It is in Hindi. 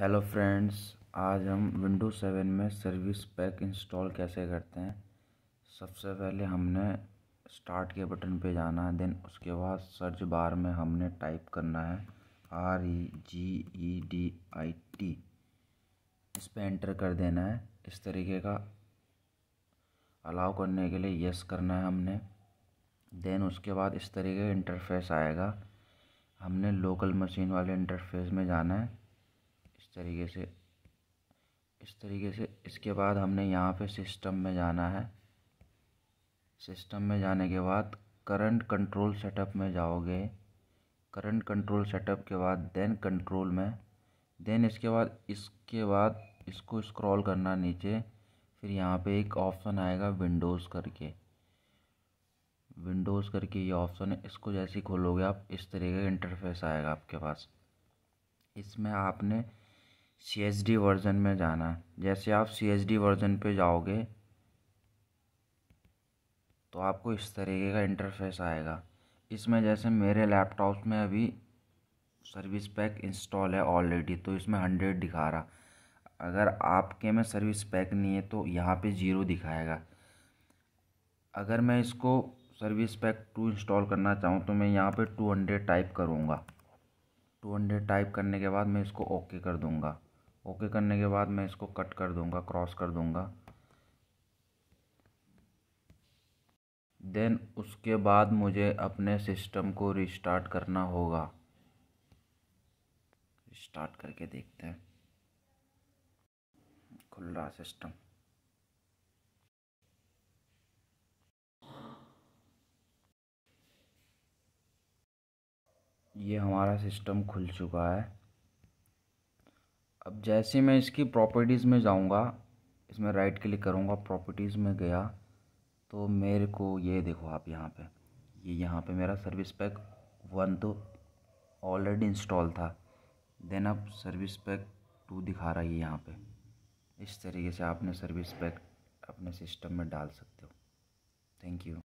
हेलो फ्रेंड्स आज हम विंडो सेवन में सर्विस पैक इंस्टॉल कैसे करते हैं सबसे पहले हमने स्टार्ट के बटन पे जाना है देन उसके बाद सर्च बार में हमने टाइप करना है R E G E D I T इस पर एंटर कर देना है इस तरीके का अलाउ करने के लिए यस करना है हमने देन उसके बाद इस तरीके का इंटरफेस आएगा हमने लोकल मशीन वाले इंटरफेस में जाना है इस तरीके से इस तरीके से इसके बाद हमने यहाँ पे सिस्टम में जाना है सिस्टम में जाने के बाद करंट कंट्रोल सेटअप में जाओगे करंट कंट्रोल सेटअप के बाद देन कंट्रोल में देन इसके बाद इसके बाद इसको स्क्रॉल करना नीचे फिर यहाँ पे एक ऑप्शन आएगा विंडोज़ करके विंडोज़ करके ये ऑप्शन है इसको जैसे ही खोलोगे आप इस तरीके का इंटरफेस आएगा आपके पास इसमें आपने सी एस डी वर्ज़न में जाना है जैसे आप सी एस डी वर्ज़न पे जाओगे तो आपको इस तरीके का इंटरफेस आएगा इसमें जैसे मेरे लैपटॉप में अभी सर्विस पैक इंस्टॉल है ऑलरेडी तो इसमें हंड्रेड दिखा रहा अगर आपके में सर्विस पैक नहीं है तो यहाँ पे ज़ीरो दिखाएगा अगर मैं इसको सर्विस पैक टू इंस्टॉल करना चाहूँ तो मैं यहाँ पे टू हंड्रेड टाइप करूँगा टू हंड्रेड टाइप करने के बाद मैं इसको ओके कर दूँगा ओके करने के बाद मैं इसको कट कर दूंगा क्रॉस कर दूंगा देन उसके बाद मुझे अपने सिस्टम को रिस्टार्ट करना होगा रिस्टार्ट करके देखते हैं खुल रहा सिस्टम ये हमारा सिस्टम खुल चुका है अब जैसे मैं इसकी प्रॉपर्टीज़ में जाऊंगा इसमें राइट क्लिक करूंगा प्रॉपर्टीज़ में गया तो मेरे को ये देखो आप यहाँ पे ये यह यहाँ पे मेरा सर्विस पैक वन तो ऑलरेडी इंस्टॉल था देन अब सर्विस पैक टू दिखा रहा है यहाँ पे इस तरीके से आपने सर्विस पैक अपने सिस्टम में डाल सकते हो थैंक यू